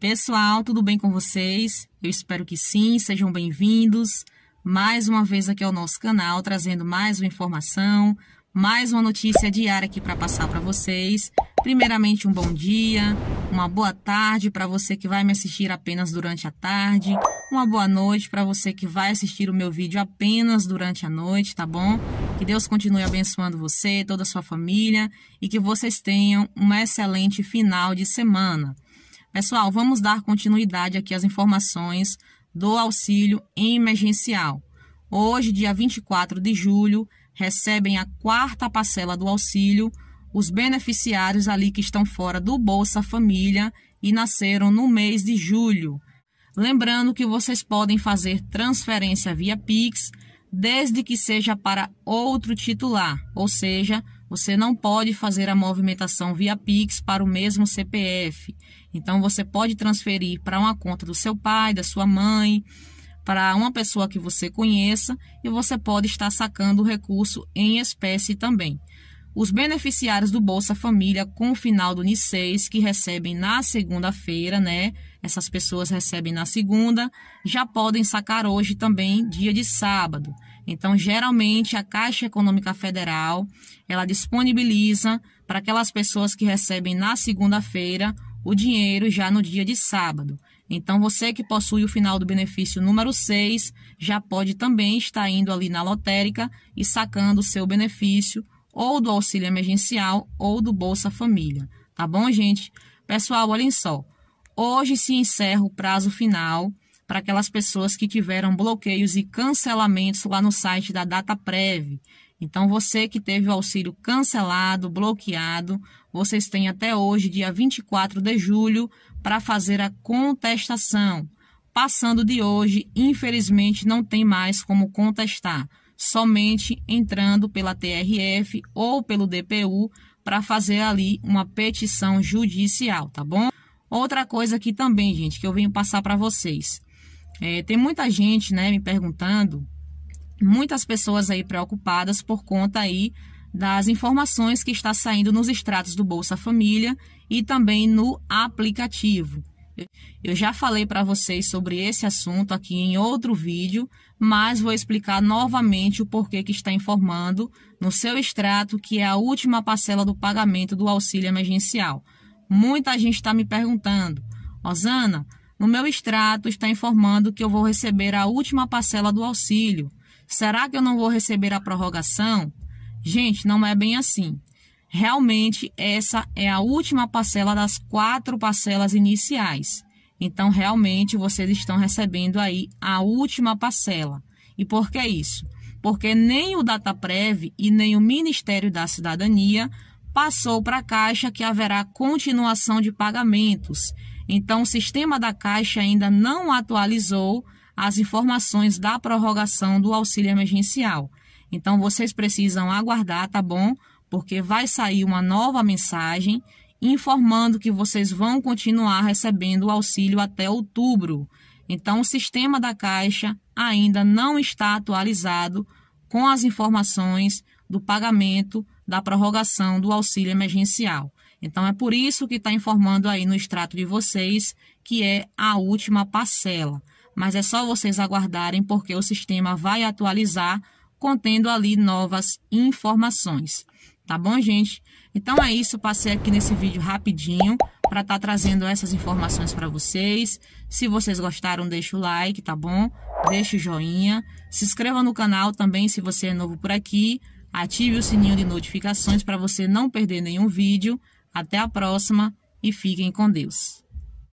Pessoal, tudo bem com vocês? Eu espero que sim, sejam bem-vindos mais uma vez aqui ao nosso canal, trazendo mais uma informação, mais uma notícia diária aqui para passar para vocês. Primeiramente, um bom dia, uma boa tarde para você que vai me assistir apenas durante a tarde, uma boa noite para você que vai assistir o meu vídeo apenas durante a noite, tá bom? Que Deus continue abençoando você, toda a sua família e que vocês tenham um excelente final de semana. Pessoal, vamos dar continuidade aqui às informações do auxílio emergencial. Hoje, dia 24 de julho, recebem a quarta parcela do auxílio os beneficiários ali que estão fora do Bolsa Família e nasceram no mês de julho. Lembrando que vocês podem fazer transferência via Pix, desde que seja para outro titular, ou seja, você não pode fazer a movimentação via Pix para o mesmo CPF. Então você pode transferir para uma conta do seu pai, da sua mãe, para uma pessoa que você conheça e você pode estar sacando o recurso em espécie também. Os beneficiários do Bolsa Família com o final do NIS 6 que recebem na segunda-feira, né, essas pessoas recebem na segunda, já podem sacar hoje também, dia de sábado. Então, geralmente, a Caixa Econômica Federal, ela disponibiliza para aquelas pessoas que recebem na segunda-feira o dinheiro já no dia de sábado. Então, você que possui o final do benefício número 6, já pode também estar indo ali na lotérica e sacando o seu benefício ou do auxílio emergencial ou do Bolsa Família. Tá bom, gente? Pessoal, olhem só. Hoje se encerra o prazo final para aquelas pessoas que tiveram bloqueios e cancelamentos lá no site da DataPrev. Então, você que teve o auxílio cancelado, bloqueado, vocês têm até hoje, dia 24 de julho, para fazer a contestação. Passando de hoje, infelizmente, não tem mais como contestar, somente entrando pela TRF ou pelo DPU para fazer ali uma petição judicial, tá bom? Outra coisa aqui também, gente, que eu venho passar para vocês. É, tem muita gente, né, me perguntando, muitas pessoas aí preocupadas por conta aí das informações que está saindo nos extratos do Bolsa Família e também no aplicativo. Eu já falei para vocês sobre esse assunto aqui em outro vídeo, mas vou explicar novamente o porquê que está informando no seu extrato que é a última parcela do pagamento do auxílio emergencial. Muita gente está me perguntando, Osana, no meu extrato está informando que eu vou receber a última parcela do auxílio. Será que eu não vou receber a prorrogação? Gente, não é bem assim. Realmente, essa é a última parcela das quatro parcelas iniciais. Então, realmente, vocês estão recebendo aí a última parcela. E por que isso? Porque nem o DataPrev e nem o Ministério da Cidadania passou para a Caixa que haverá continuação de pagamentos. Então, o sistema da Caixa ainda não atualizou as informações da prorrogação do auxílio emergencial. Então, vocês precisam aguardar, tá bom? Porque vai sair uma nova mensagem informando que vocês vão continuar recebendo o auxílio até outubro. Então, o sistema da Caixa ainda não está atualizado com as informações do pagamento da prorrogação do auxílio emergencial. Então é por isso que está informando aí no extrato de vocês que é a última parcela. Mas é só vocês aguardarem porque o sistema vai atualizar contendo ali novas informações. Tá bom, gente? Então é isso, passei aqui nesse vídeo rapidinho para estar tá trazendo essas informações para vocês. Se vocês gostaram, deixa o like, tá bom? Deixa o joinha, se inscreva no canal também se você é novo por aqui Ative o sininho de notificações para você não perder nenhum vídeo. Até a próxima e fiquem com Deus.